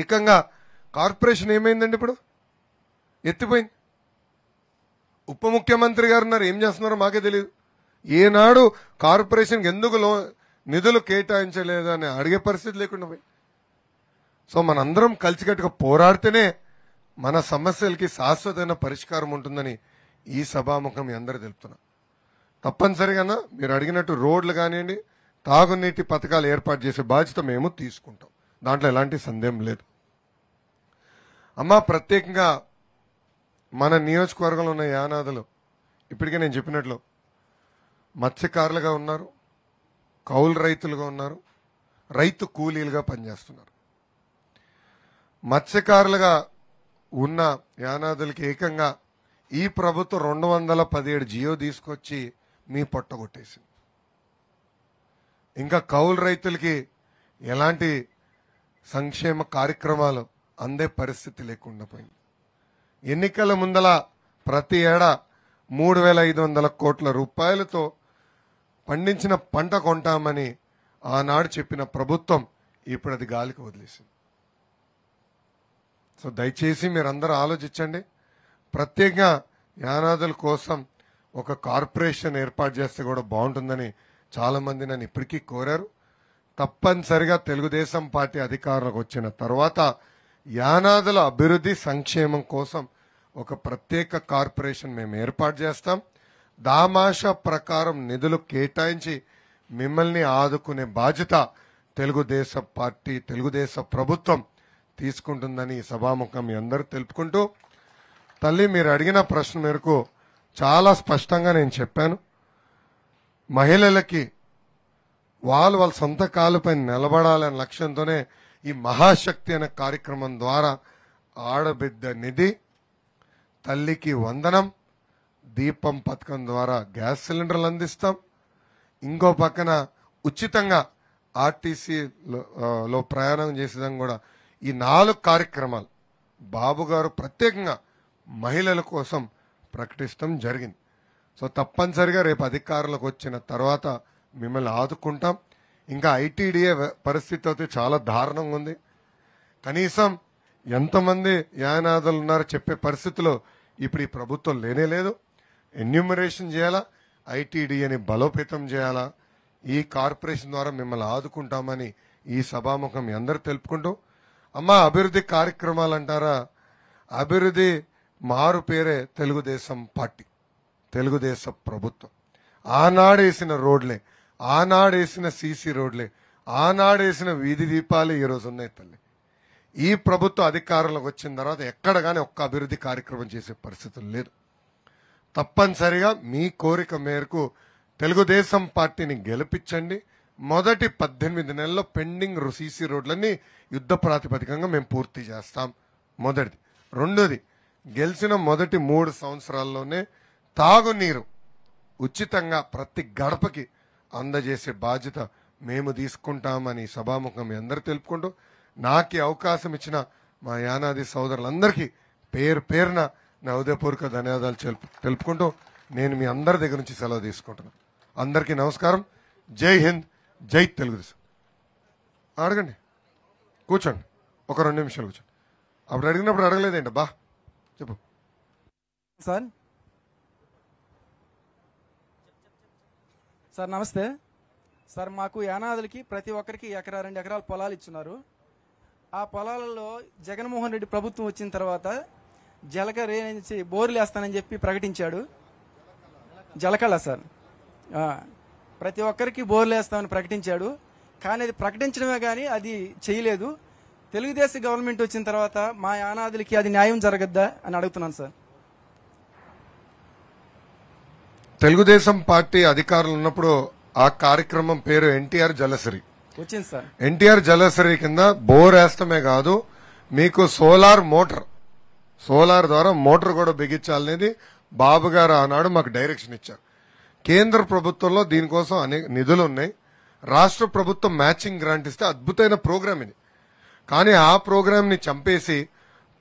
ఏకంగా కార్పొరేషన్ ఏమైందండి ఇప్పుడు ఎత్తిపోయింది ఉప ముఖ్యమంత్రి గారు ఉన్నారు ఏం చేస్తున్నారో మాకే తెలియదు ఏనాడు కార్పొరేషన్కి ఎందుకు లో నిధులు కేటాయించలేదు అని అడిగే పరిస్థితి లేకుండా పోయి సో మనందరం కలిసికట్టుగా పోరాడితేనే మన సమస్యలకి శాశ్వతమైన పరిష్కారం ఉంటుందని ఈ సభాముఖం మీ అందరూ తెలుపుతున్నా తప్పనిసరిగా మీరు అడిగినట్టు రోడ్లు కానివ్వండి తాగునీటి పథకాలు ఏర్పాటు చేసే బాధ్యత మేము తీసుకుంటాం దాంట్లో ఎలాంటి సందేహం లేదు అమ్మ ప్రత్యేకంగా మన నియోజకవర్గంలో ఉన్న యానాదులు ఇప్పటికే నేను చెప్పినట్లు మత్స్యకారులుగా ఉన్నారు కౌలు రైతులుగా ఉన్నారు రైతు కూలీలుగా పనిచేస్తున్నారు మత్స్యకారులుగా ఉన్న యానాదులకి ఏకంగా ఈ ప్రభుత్వం రెండు వందల పదిహేడు జియో తీసుకొచ్చి మీ పొట్టగొట్టేసింది ఇంకా కౌలు రైతులకి ఎలాంటి సంక్షేమ కార్యక్రమాలు అందే పరిస్థితి లేకుండా పోయింది ఎన్నికల ముందల ప్రతి ఏడా మూడు వేల ఐదు వందల కోట్ల రూపాయలతో పండించిన పంట కొంటామని ఆనాడు చెప్పిన ప్రభుత్వం ఇప్పుడు అది గాలికి వదిలేసింది సో దయచేసి మీరందరూ ఆలోచించండి ప్రత్యేకంగా యానాదుల కోసం ఒక కార్పొరేషన్ ఏర్పాటు చేస్తే కూడా బాగుంటుందని చాలామంది నన్ను ఇప్పటికీ కోరారు తప్పనిసరిగా తెలుగుదేశం పార్టీ అధికారులకు వచ్చిన తర్వాత యానాదుల అభివృద్ధి సంక్షేమం కోసం ఒక ప్రత్యేక కార్పొరేషన్ మేము ఏర్పాటు చేస్తాం దామాష ప్రకారం నిధులు కేటాయించి మిమ్మల్ని ఆదుకునే బాధ్యత తెలుగుదేశం పార్టీ తెలుగుదేశం ప్రభుత్వం తీసుకుంటుందని ఈ సభాముఖం మీ అందరూ తెలుపుకుంటూ తల్లి మీరు అడిగిన ప్రశ్న మేరకు చాలా స్పష్టంగా నేను చెప్పాను మహిళలకి వాళ్ళు వాళ్ళ సొంత కాలుపై నిలబడాలనే లక్ష్యంతోనే ఈ మహాశక్తి అనే కార్యక్రమం ద్వారా ఆడబిడ్డ నిధి తల్లికి వందనం దీపం పథకం ద్వారా గ్యాస్ సిలిండర్లు అందిస్తాం ఇంకో పక్కన ఉచితంగా ఆర్టీసీలో ప్రయాణం చేసేదాం కూడా ఈ నాలుగు కార్యక్రమాలు బాబు గారు ప్రత్యేకంగా మహిళల కోసం ప్రకటించడం జరిగింది సో తప్పనిసరిగా రేపు అధికారులకు వచ్చిన తర్వాత మిమ్మల్ని ఆదుకుంటాం ఇంకా ఐటీడీఏ పరిస్థితి అయితే చాలా దారుణంగా ఉంది కనీసం ఎంతమంది యానాదులు ఉన్నారో చెప్పే పరిస్థితిలో ఇప్పుడు ఈ ప్రభుత్వం లేనే లేదు ఎన్యూమరేషన్ చేయాలా ఐటీడీఏని బలోపేతం చేయాలా ఈ కార్పొరేషన్ ద్వారా మిమ్మల్ని ఆదుకుంటామని ఈ సభాముఖం అందరూ తెలుపుకుంటూ అమ్మ అభివృద్ధి కార్యక్రమాలు అంటారా అభివృద్ధి మారు పేరే తెలుగుదేశం పార్టీ తెలుగుదేశం ప్రభుత్వం ఆనాడేసిన రోడ్లే ఆనాడేసిన సీసీ రోడ్లే ఆనాడేసిన వీధి దీపాలే ఈరోజు ఉన్నాయి తల్లి ఈ ప్రభుత్వ అధికారంలోకి వచ్చిన తర్వాత ఎక్కడ కానీ ఒక్క అభివృద్ధి కార్యక్రమం చేసే పరిస్థితులు లేదు తప్పనిసరిగా మీ కోరిక మేరకు తెలుగుదేశం పార్టీని గెలిపించండి మొదటి పద్దెనిమిది నెలల్లో పెండింగ్ సీసీ రోడ్లన్నీ యుద్ధ ప్రాతిపదికంగా మేము పూర్తి చేస్తాం మొదటిది రెండోది గెలిచిన మొదటి మూడు సంవత్సరాల్లోనే తాగునీరు ఉచితంగా ప్రతి గడపకి అందజేసే బాధ్యత మేము తీసుకుంటామని సభాముఖం మీ అందరూ తెలుపుకుంటూ నాకు అవకాశం ఇచ్చిన మా యానాది సోదరులందరికీ పేరు పేరున నా హృదయపూర్వక ధన్యవాదాలు తెలుపుకుంటూ నేను మీ అందరి దగ్గర నుంచి సెలవు తీసుకుంటున్నాను అందరికీ నమస్కారం జై హింద్ జై తెలుగుదేశం అడగండి కూర్చోండి ఒక రెండు నిమిషాలు కూర్చోండి అప్పుడు అడిగినప్పుడు అడగలేదేంట బా చెప్పు సార్ సార్ నమస్తే సార్ మాకు యానాదులకి ప్రతి ఒక్కరికి ఎకరా రెండు ఎకరాలు పొలాలు ఇచ్చున్నారు ఆ పొలాలలో జగన్మోహన్ రెడ్డి ప్రభుత్వం వచ్చిన తర్వాత జలక నుంచి బోర్లు వేస్తానని చెప్పి ప్రకటించాడు జలకళ సార్ ప్రతి ఒక్కరికి బోర్లు వేస్తామని ప్రకటించాడు కానీ అది ప్రకటించడమే కానీ అది చేయలేదు తెలుగుదేశం గవర్నమెంట్ వచ్చిన తర్వాత మా యానాదులకి అది న్యాయం జరగద్దా అని అడుగుతున్నాను సార్ తెలుగుదేశం పార్టీ అధికారులు ఉన్నప్పుడు ఆ కార్యక్రమం పేరు ఎన్టీఆర్ జలసిరి ఎన్టీఆర్ జలసిరి కింద బోర్ వేస్తమే కాదు మీకు సోలార్ మోటార్ సోలార్ ద్వారా మోటార్ కూడా బిగించాలనేది బాబు గారు ఆనాడు మాకు డైరెక్షన్ ఇచ్చారు కేంద్ర ప్రభుత్వంలో దీనికోసం అనేక నిధులు ఉన్నాయి రాష్ట్ర ప్రభుత్వం మ్యాచింగ్ గ్రాంట్ ఇస్తే అద్భుతమైన ప్రోగ్రామ్ ఇది కానీ ఆ ప్రోగ్రామ్ని చంపేసి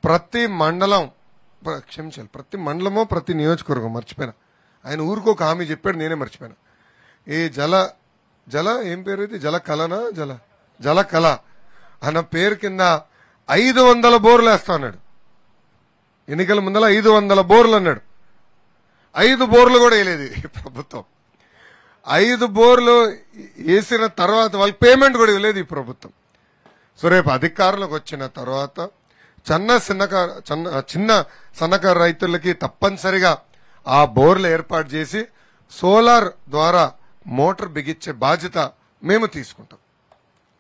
ప్రతి మండలం క్షమించాలి ప్రతి మండలమో ప్రతి నియోజకవర్గం మర్చిపోయినా ఆయన ఊరికో ఒక హామీ చెప్పాడు నేనే మర్చిపోయాను ఏ జల జల ఏం పేరు అయితే జల కళనా జల జల కళ అన్న పేరు కింద ఐదు వందల బోర్లు వేస్తా అన్నాడు ఎన్నికల ముందల ఐదు వందల బోర్లు అన్నాడు ఐదు బోర్లు కూడా వేయలేదు ప్రభుత్వం ఐదు బోర్లు వేసిన తర్వాత వాళ్ళు పేమెంట్ కూడా ఇవ్వలేదు ఈ ప్రభుత్వం సో రేపు అధికారంలోకి వచ్చిన తర్వాత చిన్న సిన్నకారు చిన్న చిన్న సన్నకారు రైతులకి తప్పనిసరిగా ఆ బోర్లు ఏర్పాటు చేసి సోలార్ ద్వారా మోటార్ బిగించే బాధ్యత మేము తీసుకుంటాం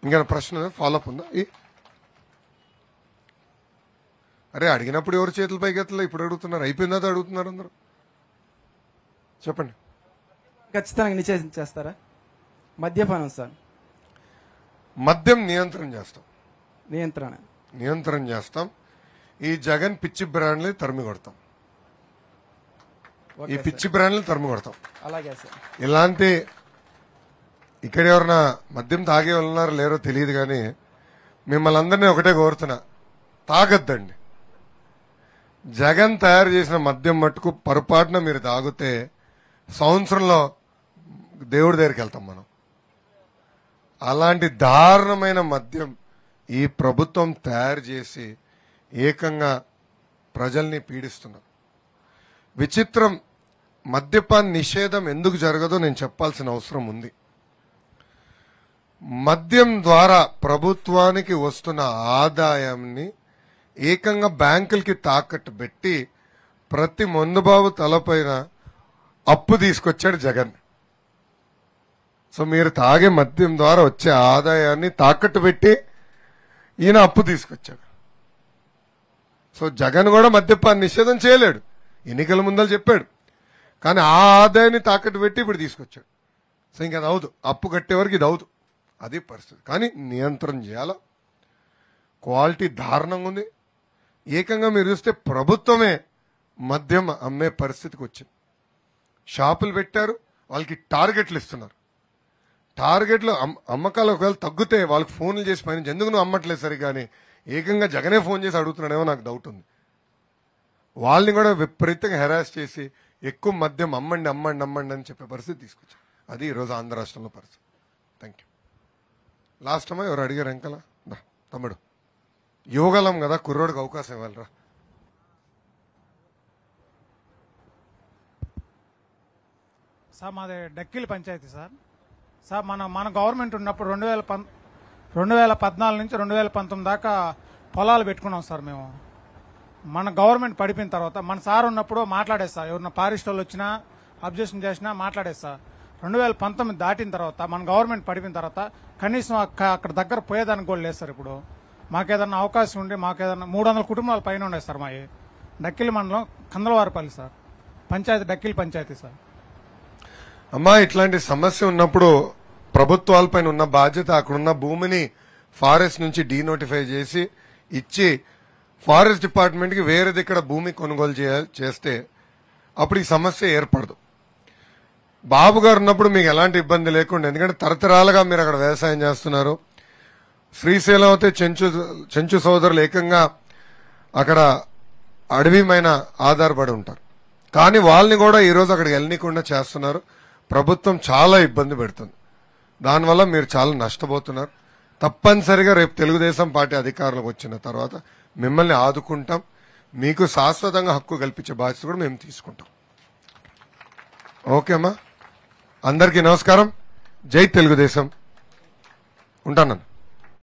ఇంకా ప్రశ్న ఫాలోఅప్ ఉందా అరే అడిగినప్పుడు ఎవరు చేతుల పైకి ఎత్తలే ఇప్పుడు అడుగుతున్నారు అయిపోయిందా అడుగుతున్నారు అందరు చెప్పండి ఖచ్చితంగా నిషేధం చేస్తారా మద్యపానం సార్ మద్యం నియంత్రణ చేస్తాం నియంత్రణ నియంత్రణ చేస్తాం ఈ జగన్ పిచ్చి బ్రాండ్ని తరిమి కొడతాం ఈ పిచ్చి బ్రాండ్లు తరుము కొడతాం అలాగే సార్ ఇలాంటి ఇక్కడ ఎవరన్నా మద్యం తాగే ఉన్నారో లేరో తెలియదు కానీ మిమ్మల్ని అందరినీ ఒకటే కోరుతున్నా తాగద్దండి జగన్ తయారు చేసిన మద్యం మట్టుకు పొరపాటున మీరు తాగితే సంవత్సరంలో దేవుడి దగ్గరికి వెళ్తాం మనం అలాంటి దారుణమైన మద్యం ఈ ప్రభుత్వం తయారు చేసి ఏకంగా ప్రజల్ని పీడిస్తున్నాం విచిత్రం మద్యపాన్ నిషేధం ఎందుకు జరగదో నేను చెప్పాల్సిన అవసరం ఉంది మద్యం ద్వారా ప్రభుత్వానికి వస్తున్న ఆదాయాన్ని ఏకంగా బ్యాంకులకి తాకట్టు పెట్టి ప్రతి మందుబాబు తలపైన అప్పు తీసుకొచ్చాడు జగన్ సో మీరు తాగే మద్యం ద్వారా వచ్చే ఆదాయాన్ని తాకట్టు పెట్టి ఈయన అప్పు తీసుకొచ్చాడు సో జగన్ కూడా మద్యపాన్ని నిషేధం చేయలేడు ఎన్నికల ముందలు చెప్పాడు కానీ ఆ ఆదాయాన్ని తాకట్టు పెట్టి ఇప్పుడు తీసుకొచ్చాడు సో ఇంకా అది అప్పు కట్టే వరకు ఇది అవుదు అది పరిస్థితి కానీ నియంత్రణ చేయాలా క్వాలిటీ దారుణంగా ఉంది ఏకంగా మీరు చూస్తే ప్రభుత్వమే మద్యం అమ్మే పరిస్థితికి వచ్చింది షాపులు పెట్టారు వాళ్ళకి టార్గెట్లు ఇస్తున్నారు టార్గెట్లు అమ్మకాలు ఒకవేళ తగ్గితే వాళ్ళకి ఫోన్లు చేసి పైన ఎందుకు నువ్వు అమ్మట్లేదు సరిగా ఏకంగా జగనే ఫోన్ చేసి అడుగుతున్నాడేమో నాకు డౌట్ ఉంది వాళ్ళని కూడా విపరీతంగా హెరాస్ చేసి ఎక్కువ మద్యం అమ్మండి అమ్మండి అమ్మండి అని చెప్పే పరిస్థితి తీసుకొచ్చాం అది ఈరోజు ఆంధ్ర రాష్ట్రంలో పరిస్థితి థ్యాంక్ యూ లాస్ట్ అమ్మా ఎవరు అడిగారు వెంకల తమ్ముడు ఇవ్వగలం కదా కుర్రోడికి అవకాశం ఇవ్వాలిరా సార్ మాది డక్కిల్ పంచాయతీ సార్ సార్ మన మన గవర్నమెంట్ ఉన్నప్పుడు రెండు వేల పం రెండు వేల పద్నాలుగు నుంచి రెండు వేల పంతొమ్మిది దాకా పొలాలు పెట్టుకున్నాం సార్ మేము మన గవర్నమెంట్ పడిపోయిన తర్వాత మన సార్ ఉన్నప్పుడు మాట్లాడేస్తా ఎవరన్నా పారిస్టోళ్ళు వచ్చినా అబ్జెక్షన్ చేసినా మాట్లాడేస్తా రెండు వేల పంతొమ్మిది దాటిన తర్వాత మన గవర్నమెంట్ పడిపోయిన తర్వాత కనీసం అక్కడ దగ్గర పోయేదానికి కూడా లేదు సార్ ఇప్పుడు మాకేదన్నా అవకాశం ఉండి మాకేదన్నా మూడు వందల కుటుంబాల పైన ఉండే సార్ మావి డక్కిలి మండలం కందలవారిపల్లి సార్ పంచాయతీ డక్కిలి పంచాయతీ సార్ అమ్మా ఇట్లాంటి సమస్య ఉన్నప్పుడు ప్రభుత్వాలపైన ఉన్న బాధ్యత అక్కడున్న భూమిని ఫారెస్ట్ నుంచి డీనోటిఫై చేసి ఇచ్చి ఫారెస్ట్ డిపార్ట్మెంట్కి వేరే దగ్గర భూమి కొనుగోలు చేస్తే అప్పుడు ఈ సమస్య ఏర్పడదు బాబు గారు ఉన్నప్పుడు మీకు ఎలాంటి ఇబ్బంది లేకుండా ఎందుకంటే తరతరాలుగా మీరు అక్కడ వ్యవసాయం చేస్తున్నారు శ్రీశైలం అయితే చెంచు చెంచు సోదరులు ఏకంగా అక్కడ అడవిమైన ఆధారపడి ఉంటారు కానీ వాళ్ళని కూడా ఈరోజు అక్కడికి వెళ్ళకుండా చేస్తున్నారు ప్రభుత్వం చాలా ఇబ్బంది పెడుతుంది దానివల్ల మీరు చాలా నష్టపోతున్నారు తప్పనిసరిగా రేపు తెలుగుదేశం పార్టీ అధికారులకు వచ్చిన తర్వాత మిమ్మల్ని ఆదుకుంటాం మీకు శాశ్వతంగా హక్కు కల్పించే బాధ్యత కూడా మేము తీసుకుంటాం ఓకే అమ్మా అందరికీ నమస్కారం జై తెలుగుదేశం ఉంటాను